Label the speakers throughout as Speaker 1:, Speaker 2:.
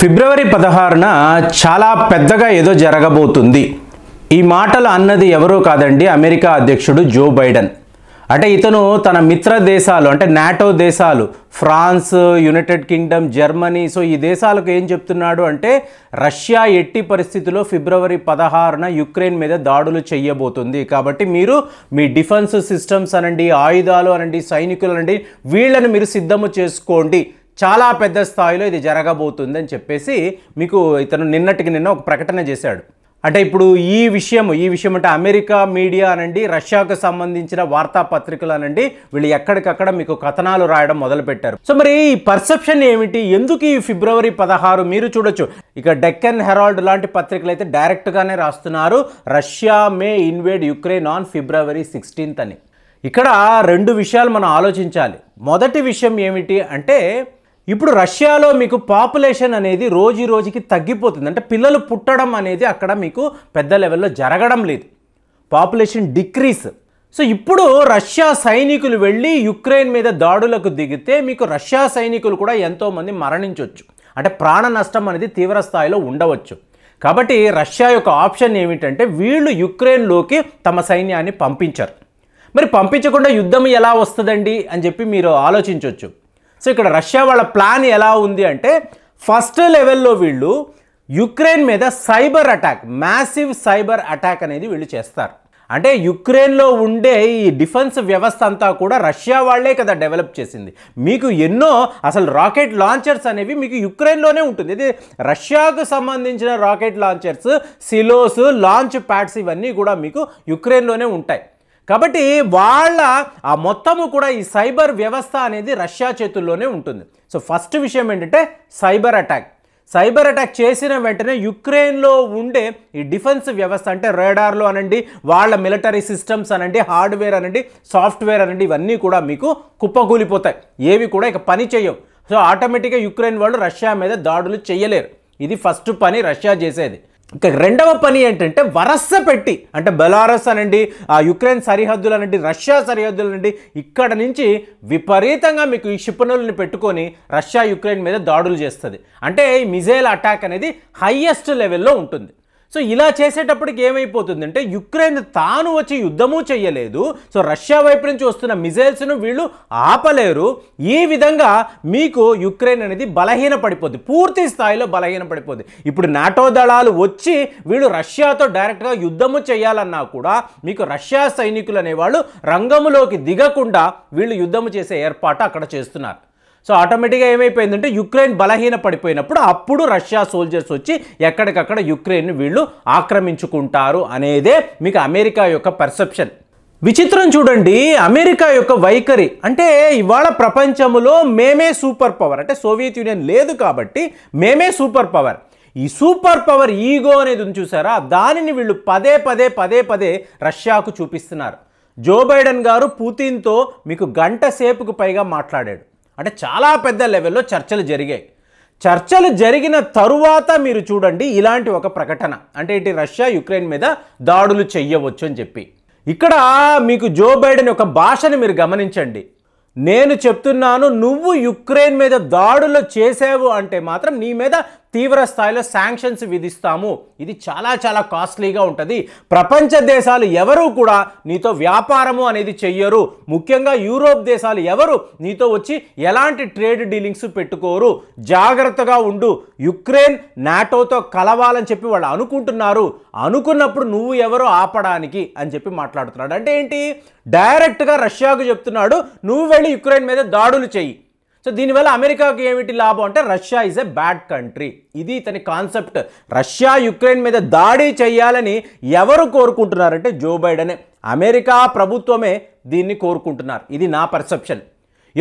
Speaker 1: ఫిబ్రవరి పదహారున చాలా పెద్దగా ఏదో జరగబోతుంది ఈ మాటలు అన్నది ఎవరో కాదండి అమెరికా అధ్యక్షుడు జో బైడెన్ అంటే ఇతను తన మిత్ర దేశాలు అంటే నాటో దేశాలు France United Kingdom Germany so ఈ దేశాలకు ఏం చెప్తున్నాడు అంటే రష్యా ఎట్టి పరిస్థితిలో ఫిబ్రవరి పదహారున యుక్రెయిన్ మీద దాడులు చేయబోతుంది కాబట్టి మీరు మీ డిఫెన్స్ సిస్టమ్స్ అనండి ఆయుధాలు అనండి సైనికులు అనండి వీళ్ళని మీరు సిద్ధము చేసుకోండి చాలా పెద్ద స్థాయిలో ఇది జరగబోతుందని చెప్పేసి మీకు ఇతను నిన్నటికి నిన్న ఒక ప్రకటన చేశాడు అంటే ఇప్పుడు ఈ విషయం ఈ విషయం అంటే అమెరికా మీడియా అనండి రష్యాకు సంబంధించిన వార్తాపత్రికలు అనండి వీళ్ళు ఎక్కడికక్కడ మీకు కథనాలు రాయడం మొదలుపెట్టారు సో మరి ఈ పర్సెప్షన్ ఏమిటి ఎందుకు ఈ ఫిబ్రవరి పదహారు మీరు చూడొచ్చు ఇక డెక్కన్ హెరాల్డ్ లాంటి పత్రికలు అయితే డైరెక్ట్గానే రాస్తున్నారు Russia may invade Ukraine on February sixteenth అని ఇక్కడ రెండు విషయాలు మనం ఆలోచించాలి మొదటి విషయం ఏమిటి అంటే ఇప్పుడు రష్యాలో మీకు పాపులేషన్ అనేది రోజు రోజుకి తగ్గిపోతుంది అంటే పిల్లలు పుట్టడం అనేది అక్కడ మీకు పెద్ద లెవెల్లో జరగడం లేదు పాపులేషన్ డిక్రీస్ సో ఇప్పుడు రష్యా సైనికులు వెళ్ళి యుక్రెయిన్ మీద దాడులకు దిగితే మీకు రష్యా సైనికులు కూడా ఎంతోమంది మరణించవచ్చు అంటే ప్రాణ నష్టం అనేది తీవ్ర స్థాయిలో ఉండవచ్చు కాబట్టి రష్యా యొక్క ఆప్షన్ ఏమిటంటే వీళ్ళు యుక్రెయిన్లోకి తమ సైన్యాన్ని పంపించరు మరి పంపించకుండా యుద్ధం ఎలా వస్తుందండి అని చెప్పి మీరు ఆలోచించవచ్చు సో ఇక్కడ రష్యా వాళ్ళ ప్లాన్ ఎలా ఉంది అంటే ఫస్ట్ లెవెల్లో వీళ్ళు యుక్రెయిన్ మీద cyber attack massive cyber attack అనేది వీళ్ళు చేస్తారు అంటే యుక్రెయిన్లో ఉండే ఈ డిఫెన్స్ వ్యవస్థ అంతా కూడా రష్యా వాళ్లే కదా డెవలప్ చేసింది మీకు ఎన్నో అసలు రాకెట్ లాంచర్స్ అనేవి మీకు యుక్రెయిన్లోనే ఉంటుంది ఇది రష్యాకు సంబంధించిన rocket launchers silos launch pads ఇవన్నీ కూడా మీకు యుక్రెయిన్లోనే ఉంటాయి కాబట్టి వాళ్ళ ఆ మొత్తము కూడా ఈ సైబర్ వ్యవస్థ అనేది రష్యా చేతుల్లోనే ఉంటుంది సో ఫస్ట్ విషయం ఏంటంటే సైబర్ అటాక్ సైబర్ అటాక్ చేసిన వెంటనే యుక్రెయిన్లో ఉండే ఈ డిఫెన్స్ వ్యవస్థ అంటే రేడార్లు అనండి వాళ్ళ మిలిటరీ సిస్టమ్స్ అనండి హార్డ్వేర్ అనండి సాఫ్ట్వేర్ అనండి ఇవన్నీ కూడా మీకు కుప్పకూలిపోతాయి ఏవి కూడా ఇక పని చేయవు సో ఆటోమేటిక్గా యుక్రెయిన్ వాళ్ళు రష్యా మీద దాడులు చేయలేరు ఇది ఫస్ట్ పని రష్యా చేసేది ఇంకా రెండవ పని ఏంటంటే వరస పెట్టి అంటే బెలారస్ అనండి ఆ యుక్రెయిన్ సరిహద్దులు అనండి రష్యా సరిహద్దులు అనండి ఇక్కడ నుంచి విపరీతంగా మీకు ఈ క్షిపణులను పెట్టుకొని రష్యా యుక్రెయిన్ మీద దాడులు చేస్తుంది అంటే ఈ మిజైల్ అటాక్ అనేది హయ్యెస్ట్ లెవెల్లో ఉంటుంది సో ఇలా చేసేటప్పటికి ఏమైపోతుందంటే యుక్రెయిన్ తాను వచ్చి యుద్ధము చేయలేదు సో రష్యా వైపు నుంచి వస్తున్న మిజైల్స్ను వీళ్ళు ఆపలేరు ఈ విధంగా మీకు యుక్రెయిన్ అనేది బలహీన పడిపోద్ది పూర్తి స్థాయిలో బలహీన పడిపోద్ది ఇప్పుడు నాటో దళాలు వచ్చి వీళ్ళు రష్యాతో డైరెక్ట్గా యుద్ధము చేయాలన్నా కూడా మీకు రష్యా సైనికులు అనేవాళ్ళు రంగములోకి దిగకుండా వీళ్ళు యుద్ధము చేసే ఏర్పాటు అక్కడ చేస్తున్నారు సో ఆటోమేటిక్గా ఏమైపోయిందంటే యుక్రెయిన్ బలహీన పడిపోయినప్పుడు అప్పుడు రష్యా సోల్జర్స్ వచ్చి ఎక్కడికక్కడ యుక్రెయిన్ వీళ్ళు ఆక్రమించుకుంటారు అనేదే మీకు అమెరికా యొక్క పర్సెప్షన్ విచిత్రం చూడండి అమెరికా యొక్క వైఖరి అంటే ఇవాళ ప్రపంచంలో మేమే సూపర్ పవర్ అంటే సోవియట్ యూనియన్ లేదు కాబట్టి మేమే సూపర్ పవర్ ఈ సూపర్ పవర్ ఈగో అనేది ఉంది చూసారా దానిని వీళ్ళు పదే పదే పదే పదే రష్యాకు చూపిస్తున్నారు జో బైడెన్ గారు పుతిన్తో మీకు గంట సేపుకు పైగా మాట్లాడాడు అంటే చాలా పెద్ద లెవెల్లో చర్చలు జరిగాయి చర్చలు జరిగిన తరువాత మీరు చూడండి ఇలాంటి ఒక ప్రకటన అంటే ఇటు రష్యా యుక్రెయిన్ మీద దాడులు చెయ్యవచ్చు అని చెప్పి ఇక్కడ మీకు జో బైడెన్ యొక్క భాషను మీరు గమనించండి నేను చెప్తున్నాను నువ్వు యుక్రెయిన్ మీద దాడులు చేసావు అంటే మాత్రం నీ మీద తీవ్ర స్థాయిలో శాంక్షన్స్ విధిస్తాము ఇది చాలా చాలా కాస్ట్లీగా ఉంటుంది ప్రపంచ దేశాలు ఎవరు కూడా నీతో వ్యాపారము అనేది చెయ్యరు ముఖ్యంగా యూరోప్ దేశాలు ఎవరు నీతో వచ్చి ఎలాంటి ట్రేడ్ డీలింగ్స్ పెట్టుకోరు జాగ్రత్తగా ఉండు యుక్రెయిన్ నాటోతో కలవాలని చెప్పి వాళ్ళు అనుకుంటున్నారు అనుకున్నప్పుడు నువ్వు ఎవరో ఆపడానికి అని చెప్పి మాట్లాడుతున్నాడు అంటే ఏంటి డైరెక్ట్గా రష్యాకు చెప్తున్నాడు నువ్వు వెళ్ళి యుక్రెయిన్ మీద దాడులు చెయ్యి సో దీనివల్ల అమెరికాకి ఏమిటి లాభం అంటే Russia is a bad country ఇది ఇతని కాన్సెప్ట్ రష్యా యుక్రెయిన్ మీద దాడి చేయాలని ఎవరు కోరుకుంటున్నారంటే జో బైడనే అమెరికా ప్రభుత్వమే దీన్ని కోరుకుంటున్నారు ఇది నా పర్సెప్షన్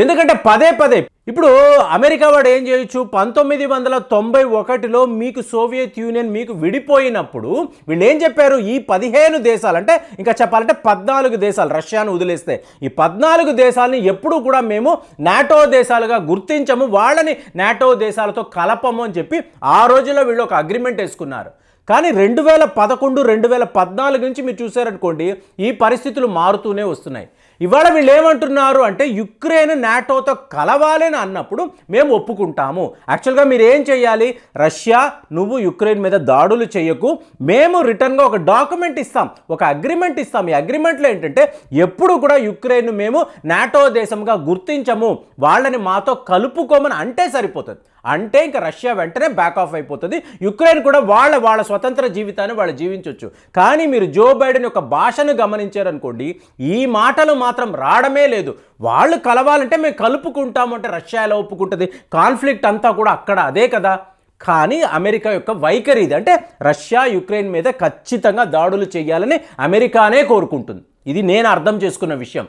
Speaker 1: ఎందుకంటే పదే పదే ఇప్పుడు అమెరికా వాడు ఏం చేయొచ్చు పంతొమ్మిది వందల తొంభై ఒకటిలో మీకు సోవియత్ యూనియన్ మీకు విడిపోయినప్పుడు వీళ్ళు ఏం చెప్పారు ఈ పదిహేను దేశాలు అంటే ఇంకా చెప్పాలంటే పద్నాలుగు దేశాలు రష్యాను వదిలేస్తే ఈ పద్నాలుగు దేశాలని ఎప్పుడూ కూడా మేము నాటో దేశాలుగా గుర్తించము వాళ్ళని నాటో దేశాలతో కలపము అని చెప్పి ఆ రోజుల్లో వీళ్ళు ఒక అగ్రిమెంట్ వేసుకున్నారు కానీ రెండు వేల పదకొండు రెండు వేల పద్నాలుగు నుంచి మీరు చూసారనుకోండి ఈ పరిస్థితులు మారుతూనే వస్తున్నాయి ఇవాళ వీళ్ళు ఏమంటున్నారు అంటే యుక్రెయిన్ నాటోతో కలవాలని అన్నప్పుడు మేము ఒప్పుకుంటాము యాక్చువల్గా మీరు ఏం చేయాలి రష్యా నువ్వు యుక్రెయిన్ మీద దాడులు చేయకు మేము రిటర్న్గా ఒక డాక్యుమెంట్ ఇస్తాం ఒక అగ్రిమెంట్ ఇస్తాం ఈ అగ్రిమెంట్లో ఏంటంటే ఎప్పుడు కూడా యుక్రెయిన్ మేము నాటో దేశంగా గుర్తించము వాళ్ళని మాతో కలుపుకోమని అంటే సరిపోతుంది అంటే ఇంకా రష్యా వెంటనే బ్యాక్ ఆఫ్ అయిపోతుంది యుక్రెయిన్ కూడా వాళ్ళ వాళ్ళ స్వతంత్ర జీవితాన్ని వాళ్ళు జీవించవచ్చు కానీ మీరు జో బైడెన్ యొక్క భాషను గమనించారనుకోండి ఈ మాటలు మాత్రం రావడమే లేదు వాళ్ళు కలవాలంటే మేము కలుపుకుంటామంటే రష్యా ఎలా ఒప్పుకుంటుంది కాన్ఫ్లిక్ట్ అంతా కూడా అక్కడ అదే కదా కానీ అమెరికా యొక్క వైఖరి ఇది అంటే రష్యా యుక్రెయిన్ మీద ఖచ్చితంగా దాడులు చేయాలని అమెరికానే కోరుకుంటుంది ఇది నేను అర్థం చేసుకున్న విషయం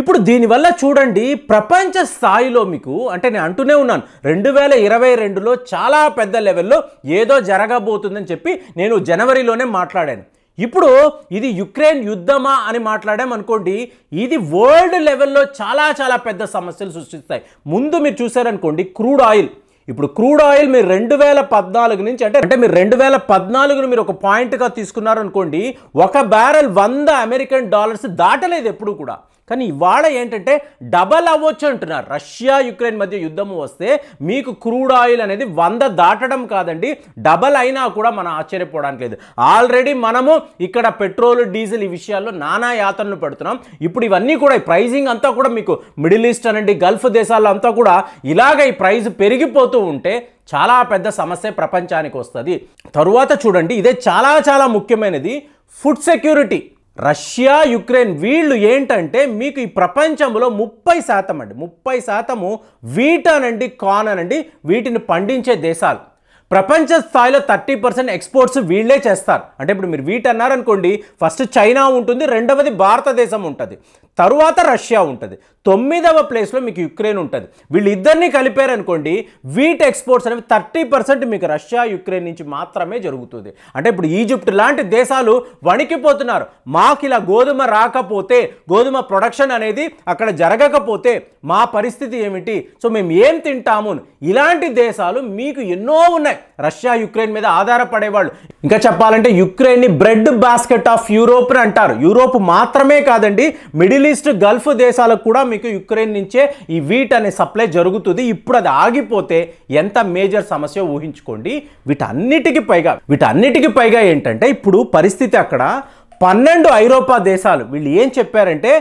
Speaker 1: ఇప్పుడు దీనివల్ల చూడండి ప్రపంచ స్థాయిలో మీకు అంటే నేను అంటూనే ఉన్నాను రెండు వేల ఇరవై రెండులో చాలా పెద్ద లెవెల్లో ఏదో జరగబోతుందని చెప్పి నేను జనవరిలోనే మాట్లాడాను ఇప్పుడు ఇది యుక్రెయిన్ యుద్ధమా అని మాట్లాడామనుకోండి ఇది వరల్డ్ లెవెల్లో చాలా చాలా పెద్ద సమస్యలు సృష్టిస్తాయి ముందు మీరు చూసారనుకోండి క్రూడ్ ఆయిల్ ఇప్పుడు క్రూడ్ ఆయిల్ మీరు రెండు వేల పద్నాలుగు నుంచి అంటే అంటే మీరు రెండు వేల పద్నాలుగును మీరు ఒక పాయింట్గా తీసుకున్నారనుకోండి ఒక బ్యారెల్ వంద అమెరికన్ డాలర్స్ దాటలేదు ఎప్పుడు కూడా కానీ ఇవాళ ఏంటంటే డబల్ అవ్వచ్చు అంటున్నారు రష్యా యుక్రెయిన్ మధ్య యుద్ధం వస్తే మీకు క్రూడ్ ఆయిల్ అనేది వంద దాటడం కాదండి డబల్ అయినా కూడా మనం ఆశ్చర్యపోవడానికి లేదు ఆల్రెడీ మనము ఇక్కడ పెట్రోల్ డీజిల్ ఈ విషయాల్లో నానా యాతనలు పెడుతున్నాం ఇప్పుడు ఇవన్నీ కూడా ఈ ప్రైజింగ్ అంతా కూడా మీకు మిడిల్ ఈస్ట్ అనండి గల్ఫ్ దేశాల్లో అంతా కూడా ఇలాగ ఈ ప్రైజ్ పెరిగిపోతూ ఉంటే చాలా పెద్ద సమస్య ప్రపంచానికి వస్తుంది తరువాత చూడండి ఇదే చాలా చాలా ముఖ్యమైనది ఫుడ్ సెక్యూరిటీ రష్యా యుక్రెయిన్ వీళ్ళు ఏంటంటే మీకు ఈ ప్రపంచంలో ముప్పై శాతం అండి ముప్పై శాతము వీటనండి అనండి కాన్ అనండి వీటిని పండించే దేశాలు ప్రపంచ స్థాయిలో థర్టీ పర్సెంట్ ఎక్స్పోర్ట్స్ వీళ్ళే చేస్తారు అంటే ఇప్పుడు మీరు వీటన్నారనుకోండి ఫస్ట్ చైనా ఉంటుంది రెండవది భారతదేశం ఉంటుంది తరువాత రష్యా ఉంటుంది తొమ్మిదవ ప్లేస్లో మీకు యుక్రెయిన్ ఉంటుంది వీళ్ళిద్దరిని కలిపారనుకోండి వీట్ ఎక్స్పోర్ట్స్ అనేవి థర్టీ పర్సెంట్ మీకు రష్యా యుక్రెయిన్ నుంచి మాత్రమే జరుగుతుంది అంటే ఇప్పుడు ఈజిప్ట్ లాంటి దేశాలు వణికిపోతున్నారు మాకు ఇలా గోధుమ రాకపోతే గోధుమ ప్రొడక్షన్ అనేది అక్కడ జరగకపోతే మా పరిస్థితి ఏమిటి సో మేము ఏం తింటాము ఇలాంటి దేశాలు మీకు ఎన్నో ఉన్నాయి రష్యా యుక్రెయిన్ మీద ఆధారపడేవాళ్ళు ఇంకా చెప్పాలంటే యుక్రెయిన్ని బ్రెడ్ బాస్కెట్ ఆఫ్ యూరోప్ అని అంటారు యూరోప్ మాత్రమే కాదండి మిడిల్ ఈస్ట్ గల్ఫ్ దేశాలకు కూడా మీకు యుక్రెయిన్ నుంచే ఈ వీట్ అనే సప్లై జరుగుతుంది ఇప్పుడు అది ఆగిపోతే ఎంత మేజర్ సమస్య ఊహించుకోండి వీటన్నిటికీ పైగా వీటన్నిటికీ పైగా ఏంటంటే ఇప్పుడు పరిస్థితి అక్కడ పన్నెండు ఐరోపా దేశాలు వీళ్ళు ఏం చెప్పారంటే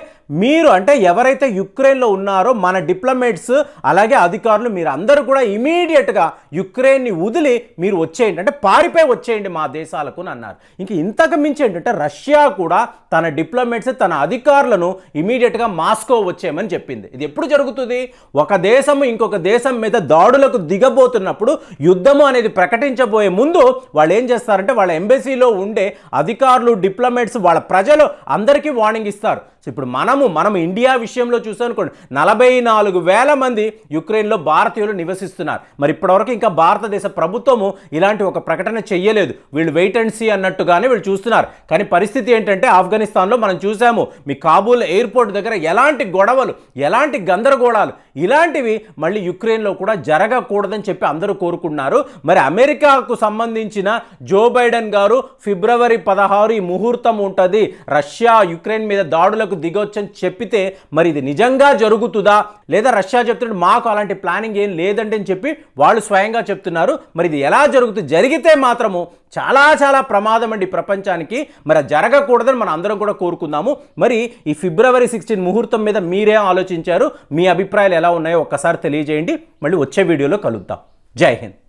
Speaker 1: మీరు అంటే ఎవరైతే యుక్రెయిన్లో ఉన్నారో మన డిప్లొమేట్స్ అలాగే అధికారులు మీరు అందరూ కూడా ఇమీడియట్గా యుక్రెయిన్ని వదిలి మీరు వచ్చేయండి అంటే పారిపోయి వచ్చేయండి మా దేశాలకు అని అన్నారు ఇంక ఇంతకు మించి ఏంటంటే రష్యా కూడా తన డిప్లొమేట్స్ తన అధికారులను ఇమీడియట్గా మాస్కో వచ్చేయమని చెప్పింది ఇది ఎప్పుడు జరుగుతుంది ఒక దేశము ఇంకొక దేశం మీద దాడులకు దిగబోతున్నప్పుడు యుద్ధము అనేది ప్రకటించబోయే ముందు వాళ్ళు ఏం చేస్తారంటే వాళ్ళ ఎంబసీలో ఉండే అధికారులు డిప్లొమేట్స్ వాళ్ళ ప్రజలు అందరికీ వార్నింగ్ ఇస్తారు సో ఇప్పుడు మనము మనం ఇండియా విషయంలో చూసానుకోండి నలభై నాలుగు వేల మంది యుక్రెయిన్లో భారతీయులు నివసిస్తున్నారు మరి ఇప్పటివరకు ఇంకా భారతదేశ ప్రభుత్వము ఇలాంటి ఒక ప్రకటన చెయ్యలేదు వీళ్ళు వెయిట్ అండ్ సీ అన్నట్టుగానే వీళ్ళు చూస్తున్నారు కానీ పరిస్థితి ఏంటంటే ఆఫ్ఘనిస్తాన్లో మనం చూసాము మీ కాబూల్ ఎయిర్పోర్ట్ దగ్గర ఎలాంటి గొడవలు ఎలాంటి గందరగోళాలు ఇలాంటివి మళ్ళీ యుక్రెయిన్లో కూడా జరగకూడదని చెప్పి అందరూ కోరుకున్నారు మరి అమెరికాకు సంబంధించిన జో బైడెన్ గారు ఫిబ్రవరి పదహారు ఈ ముహూర్తం ఉంటుంది రష్యా యుక్రెయిన్ మీద దాడులకు యుద్ధాలకు దిగొచ్చని చెప్పితే మరి ఇది నిజంగా జరుగుతుందా లేదా రష్యా చెప్తున్నాడు మాకు అలాంటి ప్లానింగ్ ఏం లేదండి అని చెప్పి వాళ్ళు స్వయంగా చెప్తున్నారు మరి ఇది ఎలా జరుగుతుంది జరిగితే మాత్రము చాలా చాలా ప్రమాదం అండి ప్రపంచానికి మరి జరగకూడదని మనం అందరం కూడా కోరుకుందాము మరి ఈ ఫిబ్రవరి సిక్స్టీన్ ముహూర్తం మీద మీరే ఆలోచించారు మీ అభిప్రాయాలు ఎలా ఉన్నాయో ఒక్కసారి తెలియజేయండి మళ్ళీ వచ్చే వీడియోలో కలుద్దాం జై హింద్